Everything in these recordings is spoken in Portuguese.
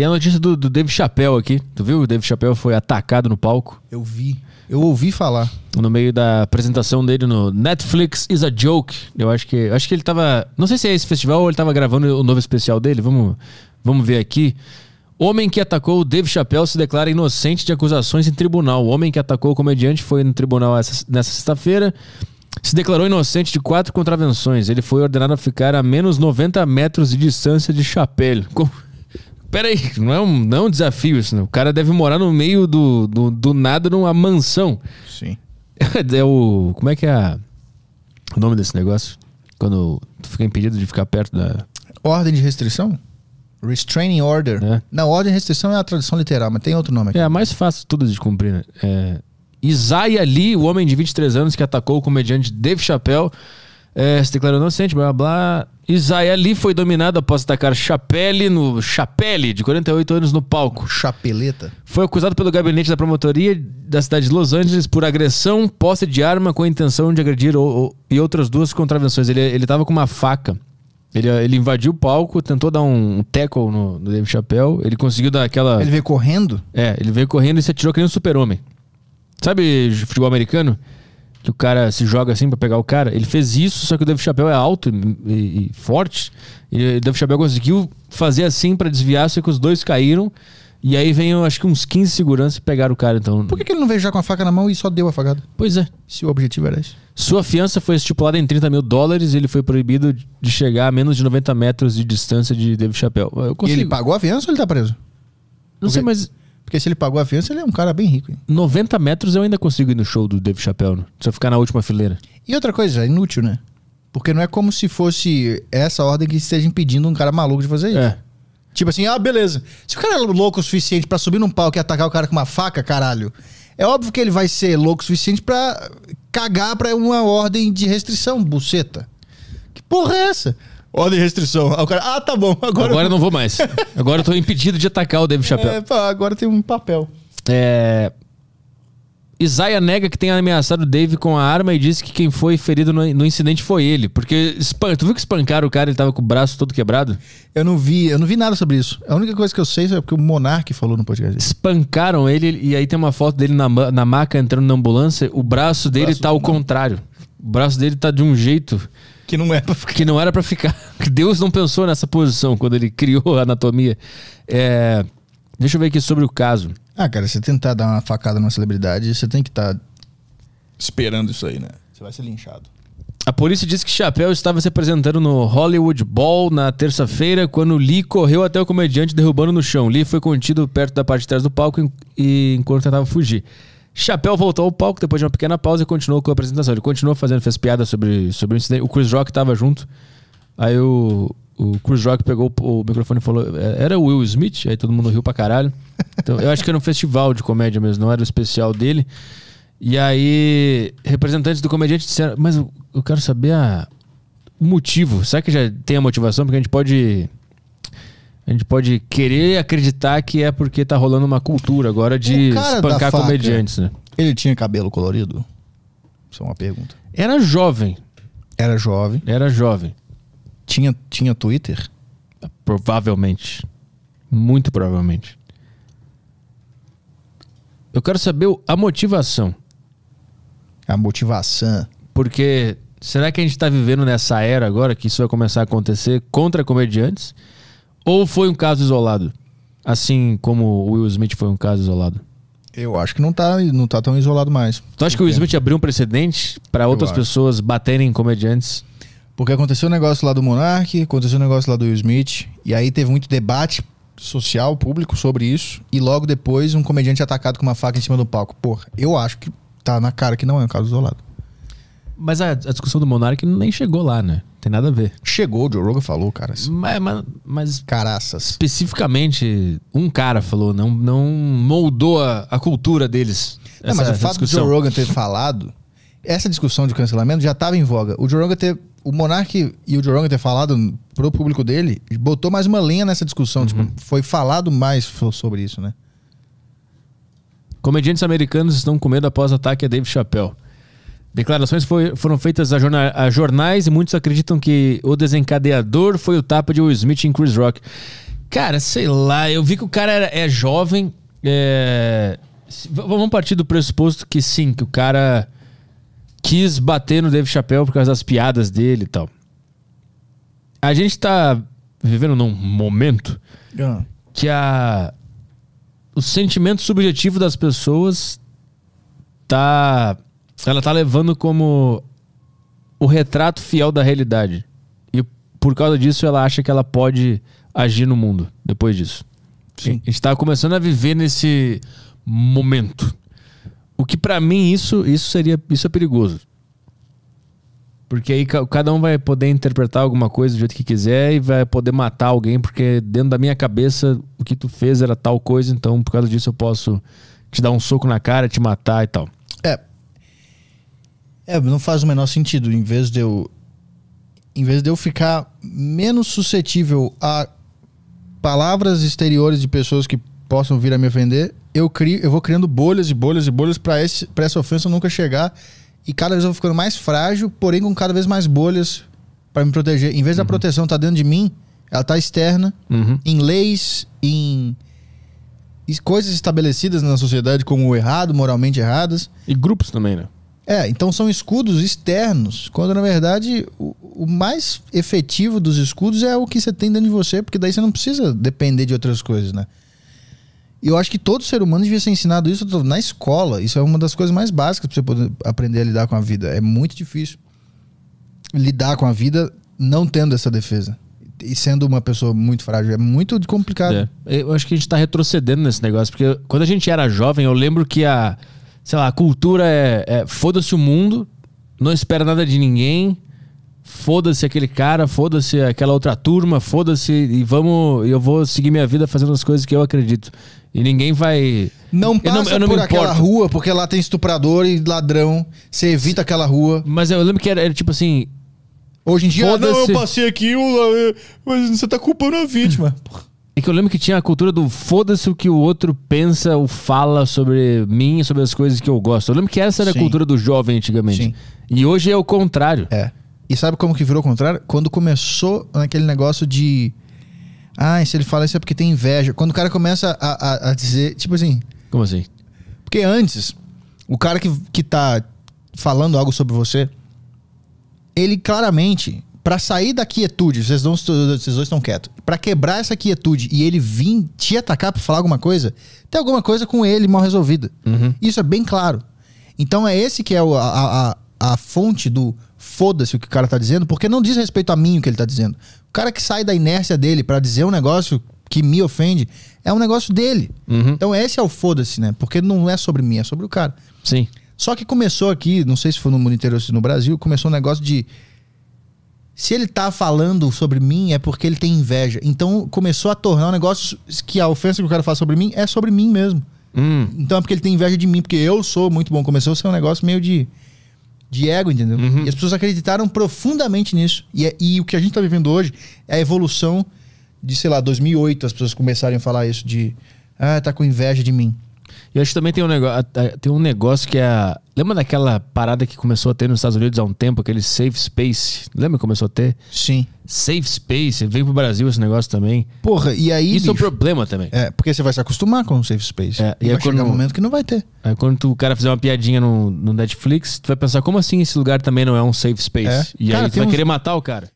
Tem a notícia do, do Dave Chappelle aqui. Tu viu? O Dave Chappelle foi atacado no palco. Eu vi. Eu ouvi falar. No meio da apresentação dele no Netflix is a Joke. Eu acho que. Acho que ele tava. Não sei se é esse festival ou ele tava gravando o novo especial dele. Vamos, vamos ver aqui. Homem que atacou o Dave Chappelle se declara inocente de acusações em tribunal. O homem que atacou o comediante foi no tribunal essa, nessa sexta-feira. Se declarou inocente de quatro contravenções. Ele foi ordenado a ficar a menos 90 metros de distância de Chappelle. Como... Peraí, não é, um, não é um desafio isso, né? O cara deve morar no meio do, do, do nada numa mansão. Sim. É o. Como é que é o nome desse negócio? Quando tu fica impedido de ficar perto da. Ordem de restrição? Restraining order. É. Não, ordem de restrição é a tradução literal, mas tem outro nome aqui. É a mais fácil tudo de cumprir, né? É, Isaiah Lee, o homem de 23 anos que atacou o comediante Dave Chappelle, é, se declarou inocente, blá blá. blá Isaiah Lee foi dominado após atacar Chapelle no Chapelle, de 48 anos, no palco. Chapeleta. Foi acusado pelo gabinete da promotoria da cidade de Los Angeles por agressão, posse de arma com a intenção de agredir ou, ou, e outras duas contravenções. Ele, ele com uma faca. Ele, ele invadiu o palco, tentou dar um, tackle no, no David Chappelle. Ele conseguiu dar aquela. Ele veio correndo? É, ele veio correndo e se atirou que nem um super-homem. Sabe futebol americano? que o cara se joga assim para pegar o cara. Ele fez isso, só que o Dave Chapéu é alto e, e forte. E o Dave Chapéu conseguiu fazer assim para desviar, só que os dois caíram. E aí vem, acho que uns 15 seguranças e pegaram o cara, então. Por que, que ele não veio já com a faca na mão e só deu a facada? Pois é. Se o objetivo era esse. Sua fiança foi estipulada em 30 mil dólares e ele foi proibido de chegar a menos de 90 metros de distância de Dave Chapéu. E ele pagou a fiança ou ele tá preso? Não Porque... sei, mas porque se ele pagou a fiança, ele é um cara bem rico. Hein? 90 metros eu ainda consigo ir no show do Dave Chappelle, né? se eu ficar na última fileira. E outra coisa, é inútil, né? Porque não é como se fosse essa ordem que esteja impedindo um cara maluco de fazer isso. É. Tipo assim, ah, beleza. Se o cara é louco o suficiente para subir num palco e atacar o cara com uma faca, caralho, é óbvio que ele vai ser louco o suficiente para cagar pra uma ordem de restrição, buceta. Que porra é essa? Ordem de restrição. Ah, o cara, ah, tá bom. Agora, agora eu não vou mais. Agora eu tô impedido de atacar o David é, Chapéu. É, agora tem um papel. É... Isaiah nega que tenha ameaçado o Dave com a arma e disse que quem foi ferido no, no incidente foi ele. Porque espan... tu viu que espancaram o cara, ele tava com o braço todo quebrado? Eu não vi, eu não vi nada sobre isso. A única coisa que eu sei é porque o Monark falou no podcast. Espancaram ele e aí tem uma foto dele na, na maca entrando na ambulância, o braço dele o braço tá ao contrário. O braço dele tá de um jeito. Que não é pra ficar. Que não era pra ficar. Deus não pensou nessa posição quando ele criou a anatomia. É... Deixa eu ver aqui sobre o caso. Ah, cara, você tentar dar uma facada numa celebridade, você tem que estar tá... esperando isso aí, né? Você vai ser linchado. A polícia disse que Chapéu estava se apresentando no Hollywood Bowl na terça-feira, quando Lee correu até o comediante derrubando no chão. Lee foi contido perto da parte de trás do palco e enquanto tentava fugir. Chapéu voltou ao palco depois de uma pequena pausa e continuou com a apresentação. Ele continuou fazendo, fez piada sobre, sobre o incidente. O Chris Rock estava junto. Aí o, o Chris Rock pegou o microfone e falou: é, Era o Will Smith? Aí todo mundo riu pra caralho. Então, eu acho que era um festival de comédia mesmo, não era o especial dele. E aí, representantes do comediante disseram: Mas eu, eu quero saber a, o motivo. Será que já tem a motivação? Porque a gente pode a gente pode querer acreditar que é porque tá rolando uma cultura agora de espancar comediantes, né? Ele tinha cabelo colorido? Isso é uma pergunta. Era jovem. Era jovem. Era jovem. Tinha, tinha Twitter? Provavelmente. Muito provavelmente. Eu quero saber a motivação. A motivação. Porque será que a gente está vivendo nessa era agora que isso vai começar a acontecer contra comediantes? Ou foi um caso isolado? Assim como o Will Smith foi um caso isolado? Eu acho que não tá, não tá tão isolado mais. Tu acha que o Will Smith abriu um precedente para outras acho. pessoas baterem em comediantes? Porque aconteceu um negócio lá do Monark, aconteceu um negócio lá do Will Smith, e aí teve muito debate social, público sobre isso, e logo depois um comediante atacado com uma faca em cima do palco. Porra, eu acho que tá na cara que não é um caso isolado. Mas a, a discussão do Monark nem chegou lá, né? Tem nada a ver. Chegou, o Joe Rogan falou, cara. Mas, mas, mas Caraças. especificamente, um cara falou, não, não moldou a, a cultura deles. Não, mas o fato discussão. do Joe Rogan ter falado, essa discussão de cancelamento já estava em voga. O Joe Rogan ter. O Monark e o Joe Rogan ter falado pro público dele, botou mais uma linha nessa discussão. Tipo, uhum. Tipo, foi falado mais sobre isso, né? Comediantes americanos estão com medo após ataque a Dave Chappelle. Declarações foi, foram feitas a, a, jornais e muitos acreditam que o desencadeador foi o tapa de Will Smith em Chris Rock. Cara, sei lá, eu vi que o cara era, é jovem. É... Vamos partir do pressuposto que sim, que o cara quis bater no Dave Chappelle por causa das piadas dele e tal. A gente tá vivendo num momento ah. que a o sentimento subjetivo das pessoas tá ela tá levando como o retrato fiel da realidade. E por causa disso ela acha que ela pode agir no mundo depois disso. Sim. A gente tá começando a viver nesse momento. O que para mim isso, isso seria, isso é perigoso. Porque aí cada um vai poder interpretar alguma coisa do jeito que quiser e vai poder matar alguém, porque dentro da minha cabeça o que tu fez era tal coisa, então por causa disso eu posso te dar um soco na cara, te matar e tal. É, não faz o menor sentido. Em vez de eu, em vez de eu ficar menos suscetível a palavras exteriores de pessoas que possam vir a me ofender, eu crio, eu vou criando bolhas e bolhas e bolhas para essa ofensa nunca chegar e cada vez eu vou ficando mais frágil, porém com cada vez mais bolhas para me proteger. Em vez uhum. da proteção estar tá dentro de mim, ela está externa, uhum. em leis, em coisas estabelecidas na sociedade como errado, moralmente erradas. E grupos também, né? É, então são escudos externos, quando na verdade o, o, mais efetivo dos escudos é o que você tem dentro de você, porque daí você não precisa depender de outras coisas, né? E eu acho que todo ser humano devia ser ensinado isso na escola. Isso é uma das coisas mais básicas para você poder aprender a lidar com a vida. É muito difícil lidar com a vida não tendo essa defesa e sendo uma pessoa muito frágil, é muito complicado. É. Eu acho que a gente está retrocedendo nesse negócio, porque quando a gente era jovem, eu lembro que a sei lá, cultura é, é foda-se o mundo, não espera nada de ninguém, foda-se aquele cara, foda-se aquela outra turma, foda-se e vamos, eu vou seguir minha vida fazendo as coisas que eu acredito. E ninguém vai. Não passa eu não, eu não por aquela importo. rua, porque lá tem estuprador e ladrão. Você evita aquela rua. Mas eu lembro que era, era tipo assim. Hoje em dia. Ah, não, eu passei aqui, mas você tá culpando a vítima. É que eu lembro que tinha a cultura do foda-se o que o outro pensa ou fala sobre mim, sobre as coisas que eu gosto. Eu lembro que essa era Sim. a cultura do jovem antigamente. Sim. E hoje é o contrário. É. E sabe como que virou o contrário? Quando começou naquele negócio de. Ah, se ele fala isso é porque tem inveja. Quando o cara começa a, a, a dizer, tipo assim. Como assim? Porque antes, o cara que, que tá falando algo sobre você, ele claramente para sair da quietude, vocês, não, vocês dois estão quietos, para quebrar essa quietude e ele vir te atacar pra falar alguma coisa, tem alguma coisa com ele mal resolvida. Uhum. Isso é bem claro. Então é esse que é o, a, a, a fonte do foda-se o que o cara tá dizendo, porque não diz respeito a mim o que ele tá dizendo. O cara que sai da inércia dele para dizer um negócio que me ofende, é um negócio dele. Uhum. Então esse é o foda-se, né? Porque não é sobre mim, é sobre o cara. Sim. Só que começou aqui, não sei se foi no mundo inteiro ou se no Brasil, começou um negócio de se ele tá falando sobre mim é porque ele tem inveja. Então começou a tornar um negócio que a ofensa que o cara faz sobre mim é sobre mim mesmo. Hum. Então é porque ele tem inveja de mim, porque eu sou muito bom. Começou a ser um negócio meio de, de ego, entendeu? Uhum. E as pessoas acreditaram profundamente nisso. E, é, e o que a gente tá vivendo hoje é a evolução de, sei lá, 2008, as pessoas começarem a falar isso de, ah, tá com inveja de mim. E acho que também tem um, negócio, tem um negócio que é. lembra daquela parada que começou a ter nos Estados Unidos há um tempo, aquele safe space? Lembra que começou a ter? Sim. Safe space, veio pro Brasil esse negócio também. Porra, e aí. Isso bicho, é um problema também. É, porque você vai se acostumar com o safe space. É, e, e vai quando, chegar um momento que não vai ter. Aí quando tu, o cara fizer uma piadinha no, no, Netflix, tu vai pensar, como assim esse lugar também não é um safe space? É. E cara, aí tu vai uns... querer matar o cara.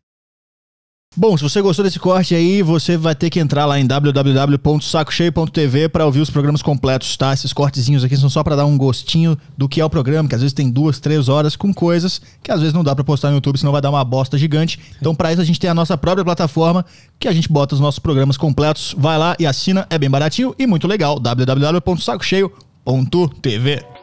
Bom, se você gostou desse corte aí, você vai ter que entrar lá em www.sacocheio.tv para ouvir os programas completos, tá? Esses cortezinhos aqui são só para dar um gostinho do que é o programa, que às vezes tem duas, três horas com coisas que às vezes não dá para postar no YouTube, senão vai dar uma bosta gigante. Então, para isso a gente tem a nossa própria plataforma que a gente bota os nossos programas completos. Vai lá e assina, é bem baratinho e muito legal. www.sacocheio.tv